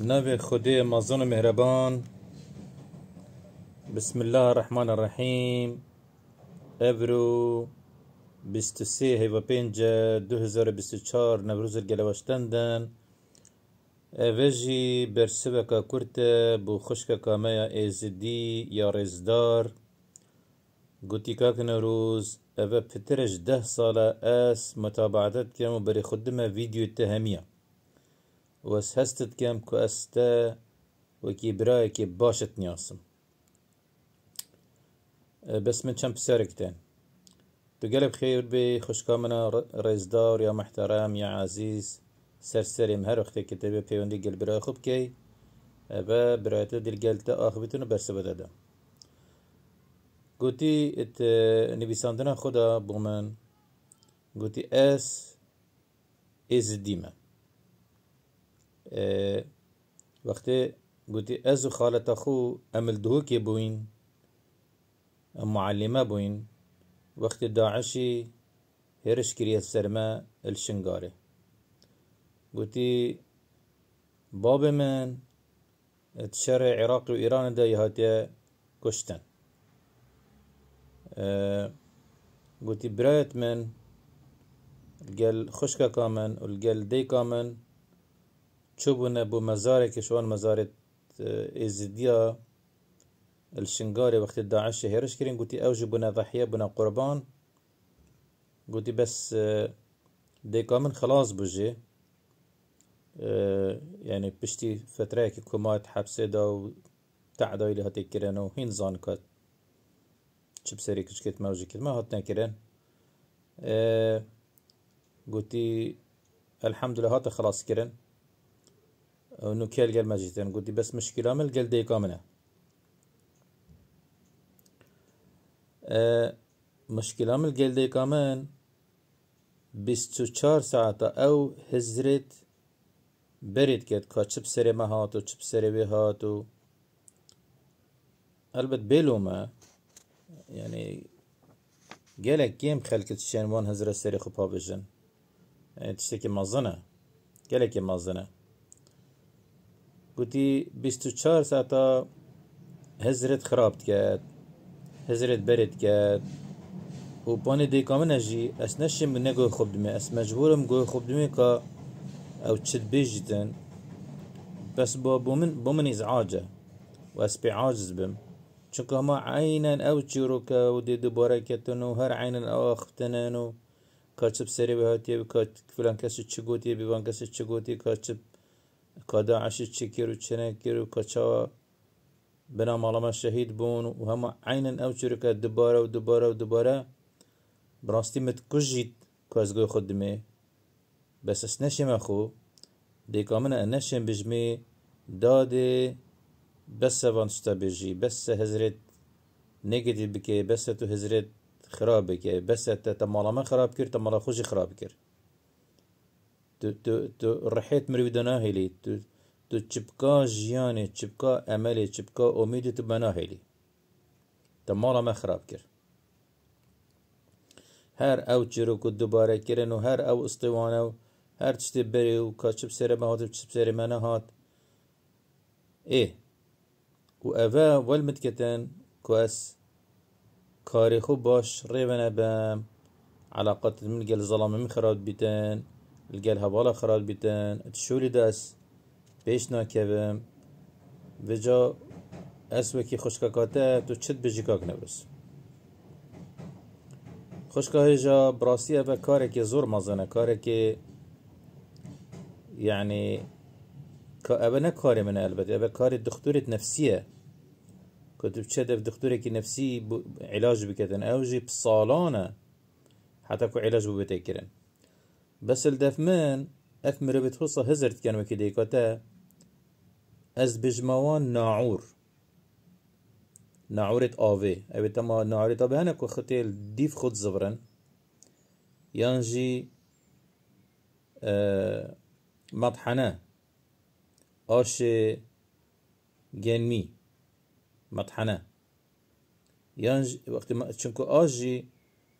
نبى خدي مازون مهربان بسم الله الرحمن الرحيم ابرو بستسي هيفا بينجا دو بستشار نبروز القلوش تندن اواجي برسبكا كورتا بو خشكا كاميا ازدي يا رزدار قوتي كاك نوروز اوا بترش ده سالة اس متابعتت كامو بري خدمة فيديو تهمية وەس هەستت کەم کە ئەستە وەکی برایەکی باشت نياسم بس من چەند پرسیارێکتێن تو گەلب خێر بێ خوشکا منە يا یا محتەرام یا عزیز سەرسەریم هەر وختێکی تەبێ قلب براي خوب كي بکەی بە برایەتە دلگەلتە ئاخبتون و بەرسەبە دەدەم گوتی نویساندنە خدا بومن قوتي اس از ئێز آه، وقتی گوتی از خالت خو دو کی بوین ام معلمه بوین وقتی داعشی هرش کریه سرما الشنگاره گوتی باب من تشر عراق و ایران دا یهاتیه کشتن آه، گوتی برایت من الجل خشكا كامن والجل دي كامن چوبونه بو مزاره که شوان مزاره اه، ازدیا الشنگاری وقتی داعش هرش کرین گوتی او بونه ضحیه بونه قربان گوتی بس اه، دیکا من خلاص بجه اه، يعني بشتي فترة كي كومات حبسه دا و تعداي لها تكرن و هين زان كات چب سري كش كت موجي كت ما هات نكرن قوتي الحمد لله هات خلاص كرن نوكيا القال ما جيتن قلت بس مشكلة من القال ديكا منه أه مشكلة من القال ديكا من بيستو چار ساعتا او هزرت بريد کرد که چپ سره ما هاتو چپ سره وی هاتو البته بلو ما يعني قالك كيم خلك شين وان هزر السري خبها بجن يعني تشتكي مازنة قالك مازنة گوتی 24 ساعتا هزرت خراب کرد هزرت برد کرد و پانی دی کامن اجی اس نشم نگو خوب دمی اس مجبورم گو خوب دمی که او تشد بيجتن بس با بومن بومن اس بی عاجز بم چون که ما عینن او که و دی دوباره کتن و هر عینن او اختنانو كاتشب سري بهاتي بكات فلان كاسو تشيغوتي بيوان کسی چگوتی كاتشب قدا عشت چكر و چنكر و بنا مالما شهيد بون وهم عينا او شركة دبارة ودبارة ودبارة براستي متكجيت كازغو خدمي بس اسنشم اخو دي كامنا بجمي دادي بس وانشتا بجي بس هزرت نيجاتيف بكي بس تو هزرت خراب بس تمالا ما خراب كير تمالا خوشي خراب رحيت مروي ناهلي تو چبکا جیانه چبکا عمله چبکا امید تو بناهلی تا مالا ما خراب کرد هر او چرو که دوباره کرن و هر او استوانه و هر چتی بری و که چب سره ما هات و چب سره منه ای و اوه والمد کتن که اس کاری خوب باش ریونه بام علاقات من گل ظلامه من خراب بیتن ها بالا ilgel havala دست، biten et şuri و جا nakevim کی خشک کاته، تو چت çit bijikak nevres خوشکا جا براسی اوه کاری که زور مزنه، کاری که یعنی اوه نه کاری منه البته اوه کاری دکتری نفسیه که تو بچه دف که نفسی علاج بکتن اوجی پسالانه حتی که علاج بو بتکرن بس الدفمن اف مربت هصة هزرت كان وكدي از بجموان ناعور ناعورة آوه اوه تما ناعورة آوه هنك وختيل ديف خود زبرن ينجي آه مطحنة آش جنمي مطحنة ينجي وقت ما تشنكو آجي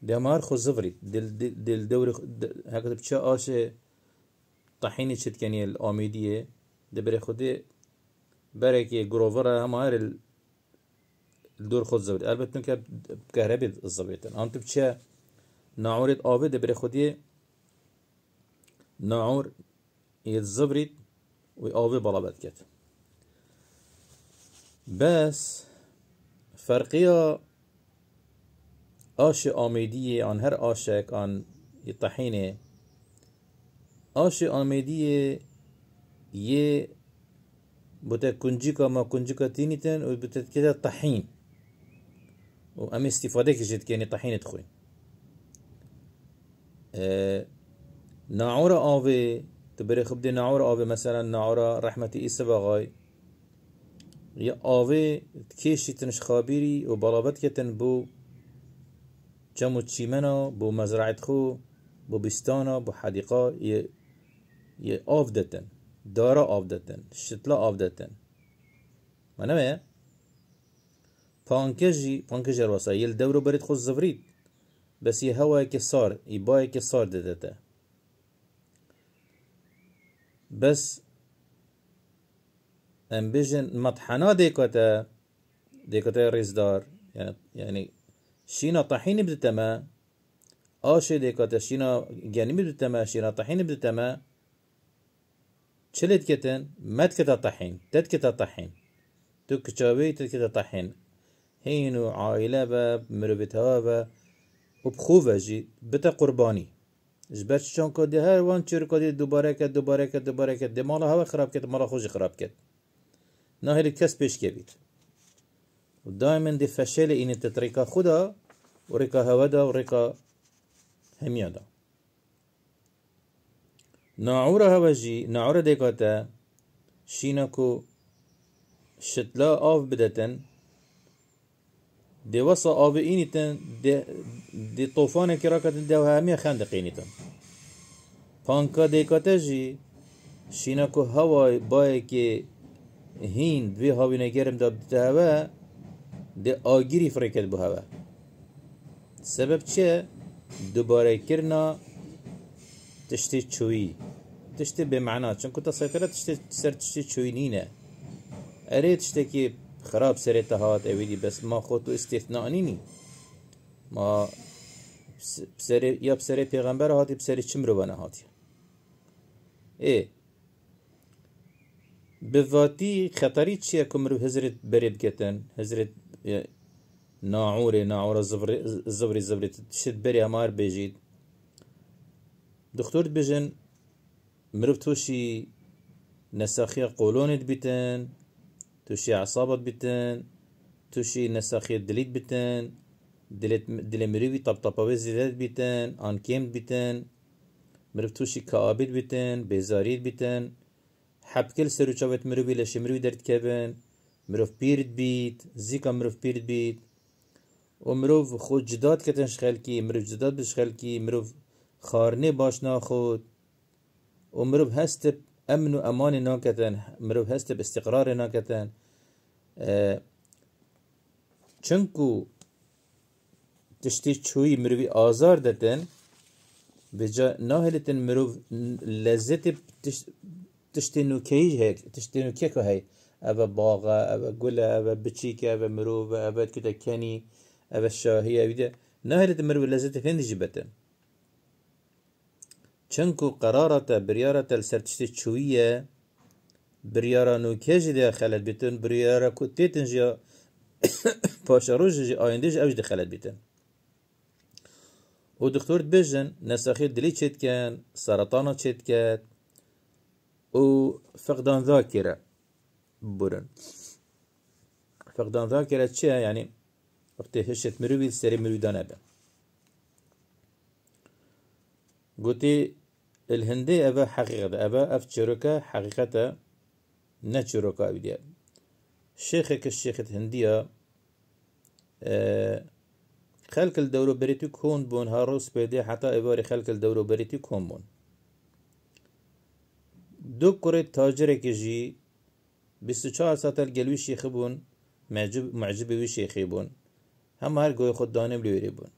دمار خو زفري دل دل, دل دوري هكذا بتشا آش طحيني شد كان الآميدية دبري خودي بركي جروفر هما هاي الدور خود زبط البته نکه بكهرباء الزبطن انت بتشا ناعورة آبه دبري خودي ناعور يتزبريت و آبه بلا بدكت بس فرقيه آش آمیدی آن هر آشک آن طحینه آش آمیدی یه بوده کنجیکا ما کنجیکا تن و بوده كده طحین و ام استفاده کشید که یعنی طحین تخوین آوه تو بری خب دی ناعورة آوه مثلا ناعورة رحمة ایسا بغاي يا آوه تكيشي تنش که تن تنبو چمو چیمنا بو مزرعت خو بو بستانا بو حدیقا یه یه آف دتن دارا آف دتن شتلا آف دتن منمه پانکجی پانکجی رواسا یه دورو برید خود زفرید بس یه هوا که سار یه بای که سار ددته بس ام بجن مطحنا دیکتا دیکتا ریزدار یعنی يعني شينا طحين بدتما آشه ديكاتا شينا جاني بدتما شينا طحين تما چلت كتن مت كتا طحين تت كتا طحين تو كتابي تت كتا طحين هينو عائلة با مرو بتوا با و بخوفه جي بتا قرباني جبت شان كدي هر وان چير كدي دوباره كد دوباره كد دوباره كد دمالا هوا خراب كد مالا خوش خراب كد ناهل كس پیش كبید ودائما دي فشل إن تتركا خدا وريكا هودا وريكا هميادا ناعورا هواجي ناعورا ديكاتا شينكو شتلا آف بدتن دي وصا آف إينيتن دي, دي طوفان كراكتن دي وهامية خندق إينيتن پانکا دیکاته جی شینا که هوای بای که هین دوی هاوی نگرم داب دیده هوا ده آگیری فرکت بو هوا سبب چه؟ دوباره کرنا تشتی چوی تشتی به معنا چون کتا سیطره تشتی سر تشتی چوی نینه اره تشتی که خراب سر تهات اویدی بس ما خود تو استثناء نینی ما بسر یا بسر پیغمبر هاتی بسر چم رو بنا هاتی ای بواتی خطری چیه کم رو هزرت بری بگتن هزرت ناعورێ ناوەڕە زەوری زەبرێت تشت بەری ئەمار بێژیت دکتۆر بێژن مرۆڤ تۆشی نەسەخیە قۆلۆنت بتن تووشی عسابت بتن دليت نەسەخیە دلیت بتن دلێ مرۆوی تەپتەپەوە زیرەت بتن ئانکێم بتن مرۆڤ تووشی کابیت بتن بێزاریت بتن حەبکل سەر و چاوێت مرۆوی لە شمروی كابن مروف بيرد بيت زيكا مروف بيرد بيت ومروف خود جداد کتنش خلکی مروف جداد بش خلکی مروف خارني باش ناخود ومروف مروف هست امن و امان مروف هست استقرار أه چنكو تشتي چوی مروی آزار دتن بجا ناهلتن مروف لذت تشتي نوکیج هيك تشتی نوکیه هيك أبا باغە ئەبە گولە ئەبە بچیکە ئەبە مرۆڤە ئەبەت کتەکەنی ئەبە شاهەیە ویدە ناهێت مرو لەزت هێندیژی بەتە چەند و قەرارەتە بریارەتە لەسەر تشتی چویە بریاران و کێژی دە خەلەت بتن جا کو تێتنژە پاشە ڕۆژژی ئایندێژ ئەوش دەخەلەت بتن و دکتۆر بێژن نەسەخی دلی سرطانة چت چێتکات و فقدان ذاکرە برن فقدان ذاكرة چه يعني وقت هشت مروي سري مروي دانه بن قوتي الهندي أبا حقيقة أبا أف شركة حقيقة نه شركة أبديا شيخك الشيخ الهندية أه خلق الدورو بريتو كون بون هاروس بيدي حتى إباري خلق الدورو بريتو كون بون دو كرة تاجرك جي 24 ساعت گلوی شیخ بون معجب, معجب وی شیخی بون هم هر گوی خود دانم لویری بون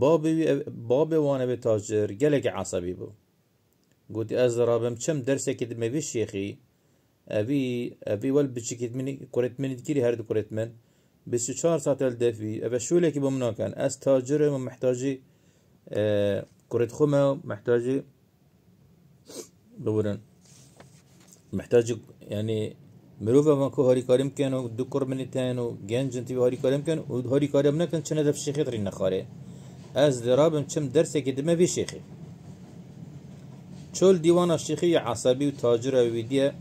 باب, باب وانه به تاجر گلک عصبی بو گوتی از رابم چم درس که می وی شیخی ابی ابی ول بچکیت منی کرت منی دکیری هر دو کرت من 24 ساعت ال دفی ابى شو لکی بمنا کن از تاجر محتاجي محتاجی كرة خمة محتاجی بورن محتاجی یعنی مروف وان کو هاری کارم کن و دو کرمنی تن و گنج انتی هاری کارم کن و هاری کارم نکن چنه دف شیخی تری نخاره از درابم چم درسه که دمه بی شیخی چول دیوان شیخی عصبی و تاجر و ویدیه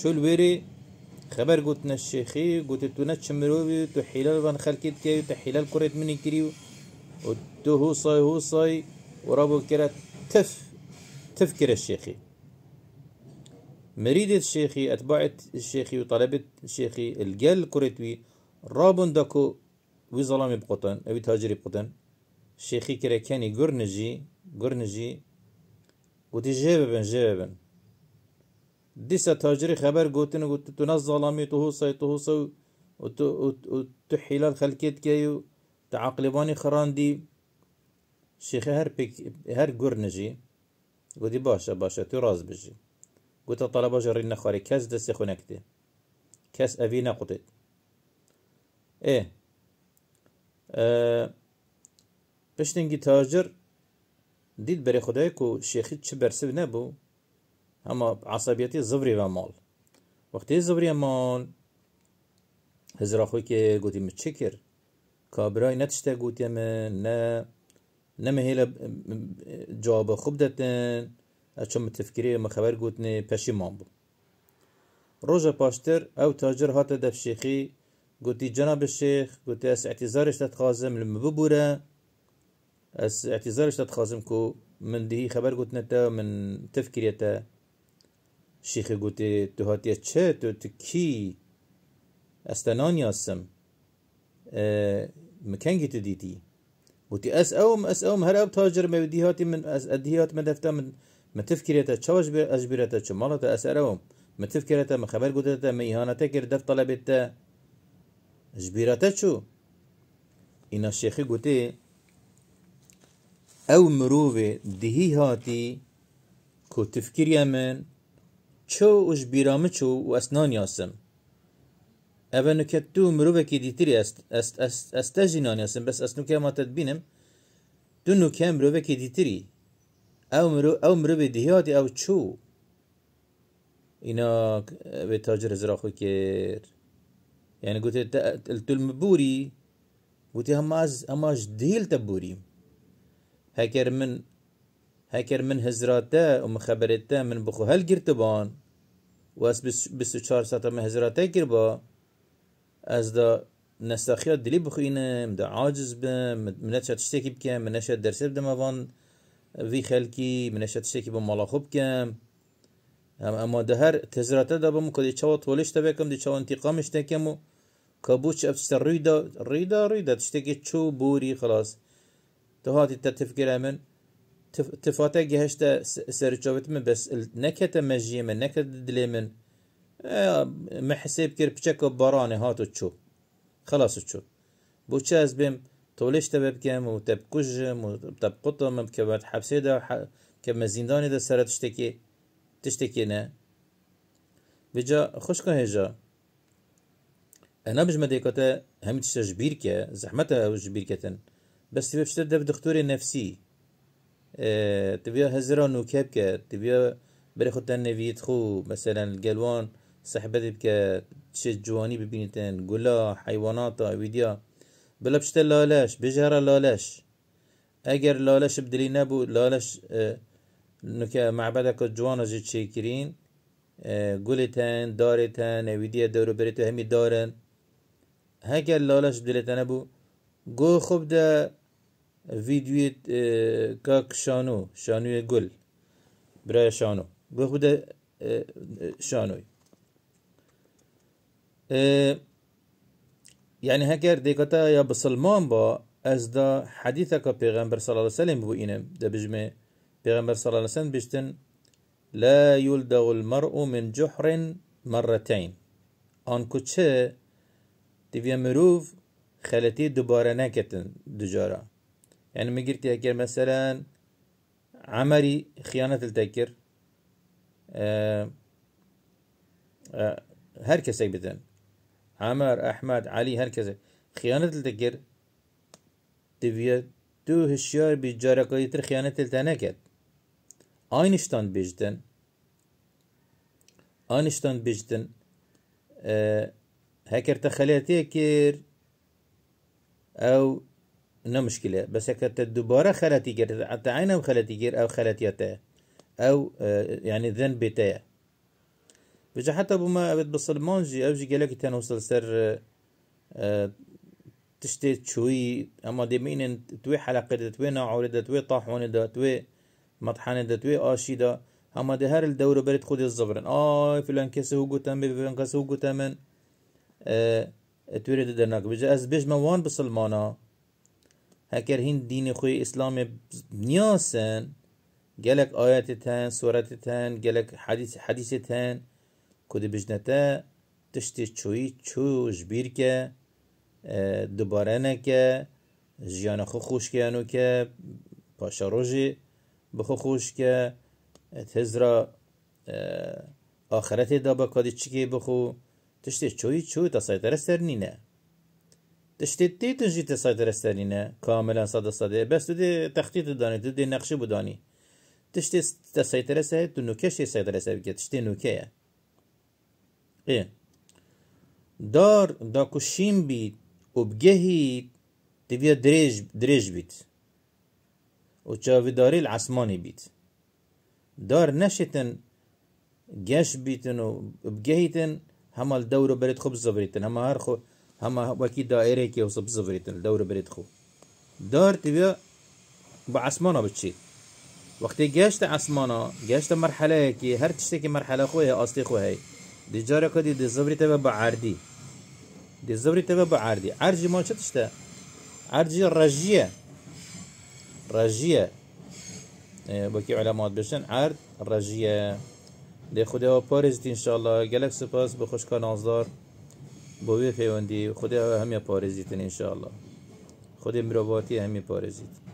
چول ویری خبر گوتنا الشيخي قلت تو نتش مروبي تو حلال وان خلكت كي تو حلال كريت مني كريو وتو هو صاي هو صاي رابو كرا تف تفكر الشيخي مريد الشيخي أتبعت الشيخي وطلبت الشيخي الجل الكريتوي رابون داكو وظلامي بقطن أو تاجري بقطن الشيخي كرا كاني قرنجي قرنجي قوتي جيببن جيببن ديسا تاجري خبر قوتن قوت تنز ظلامي تهوصي تهوصي وتحيلال الخلكيت كيو تعقلباني خراندي شيخي هر بيك هر قرنجي قوتي باشا باشا تراز بجي گوتە تەڵەبە ژەڕین نەخواری کەس دەستی خۆنەک دێ کەس ئەوی نەقوتێت ئێ پشتنگی تاجر دیت بەری خدایک و شێخی چ بەرسب نەبوو ئەمە عسابەتی زبری بە ماڵ وەختی زبریەمان هزرا خۆی کێ گوتی من چی کرد کابرای نە تشتە گوتێ من نە نەمە هێلە جوابە خوب دەتن اچم تفکری ما خبر گوتنی پشیمان بو روز پاشتر او تاجر هات دف شیخی گوتی جناب شیخ گوتی اس اعتذارش تتخازم لما ببوره اس اعتذارش تتخازم کو من دهی خبر تا من تفکری تا شیخ گوتی تو هاتی چه تو تو کی استنانی هستم آه، مکنگی تو دیدی گوتی اس اوم اس اوم هر او تاجر ما بديهاتي من اديهات مدفتا من متفكرته چوش بیر اجبرته چو مالته اسرهم متفكرته مخبر گودته میهانته کر دف طلبته اجبرته چو اینا شیخی گوته او مروه دهی هاتی کو تفکریه من چو اجبرامه چو و اسنان یاسم اول نکت تو مروه که دیتری است است است است جنان یاسم بس اسنو که ما تدبینم تو نکه مروه که دیتری او مرو او مرو به دیادی او چو اینا به تاجر زرا خو کر یعنی گوته تلتلم مبوری گوته هم از اماش دیل تبوری هکر من هکر من هزراته و مخبرته من بخو هل گرتبان و از بس چار ساتا من هزراته گربا از دا نستخیات دلی بخوینم دا عاجز بم من نشد شتکی بکم من نشد درسی بدم اوان وی خلکی منشت شکی به مالا خوب کم هم اما ده هر تزرته ده بمو که دی چوا تولش ده بکم دی چوا انتقامش ده کم و که بو چه افتشت روی ده روی ده ده تشتکی چو بوری خلاص ده هاتی تا تفکر من تفاته گهشت سرچاوت من بس نکت مجیه من نکت دلی من آه، محسب کر پچک برانه هاتو چو خلاص چو بو چه از بیم تولش تبكم وتبكجم وتبقطم بكبات حبسه ده وح... كما زندان ده سر تشتكي تشتكي نه بجا خوش که هجا انا بجمع ديكوتا هم تشتا جبير كا زحمتها جبير كتن بس تبي بشتا دب دكتور نفسي اه تبي هزرا نوكاب كا تبي بري خود تن نفيت خو مثلا القلوان صحبتي بكا تشت جواني ببينتن قلا حيوانات ويديا بلبشت لالش بجهره لالش اگر لالش بدلی نبود لالش نکه معبد که جوان از چی کرین گلتن دارتن نویدی بری تو همی دارن هگر لالش بدلی نبو گو خوب ده ویدیوی کاک شانو شانوی گل برای شانو گو خوب ده شانوی يعني هكر ديكتا يا بسلمان با از دا حديثك پیغمبر صلى الله عليه وسلم بو اینم دا بجمه پیغمبر صلى الله عليه وسلم بشتن لا يلدغ المرء من جحر مرتين آن کچه دیویا مروف خلتي دوباره نکتن دجارة يعني مگیر تذكر مثلا عمري خيانة التذكر أه أه هر کسی بدن عمر احمد علي هركز خيانه التكر تبي تو هشيار بجارك يتر خيانه التنكت اينشتاين بيجدن اينشتاين بيجدن أه هكر تخليتي كير او نو مشكلة بس هكا دوبارة خلاتي كير حتى عينهم خلاتي كير او خلاتي او يعني ذنب تاي بجا حتى بما أبد بصلمانجي أو جي جالك تان وصل سر آه، تشتي شوي أما مين توي حلقة توي نوع توي طاحون توي مطحن توي آشي دا اما دي هار الدورة بريد خودي الزبرن آه فلان كسي هو بي فلان كسي هو قوتامن آه درناك بجا از بيج موان بسلمانا هكر هين دين خوي اسلام نياسن جالك آياتي تان سورة تان جالك حديث حديث تان که دی بجنته تشتی چوی چو جبیر که دوباره نکه جیان خو خوش انو که پاشا روشی بخو خوش که را آخرت با کادی چکی بخو تشتی چوی چو تا سایتر نینه تشتی تی تنجی تا سایتر نینه کاملا ساده ساده بس تو دی تخطیط دانی تو دی نقشه بودانی تشتی تا سایتر سر تو نوکه شی سایتر سر تشتی نوکه ايه دار دا كوشين بيت وبجهيت تبيا دريج دريج بيت وتشافي داري العسماني بيت دار نشتن جاش بيتن وبجهيتن هما الدورة بريد خب زبريتن هما هرخو هما وكي دائرة كي وصب زبريتن الدورة بريد خو دار تبيا بعسمانة بتشي وقت جاشت عسمانة جاشت مرحلة كي هر تشتكي مرحلة خويا أصلي خويا جاره کدی دی زبری تبه به عردی دی زبری تبه به عردی عرجی ما چه تشته عرجی رجیه رجیه کی علامات بشن عرض رجیه دی خدا پارزت انشاءالله گلک سپاس به خوشکا نازدار با وی پیوندی خدا همی شاء انشاءالله خود مربوطی همی پارزیت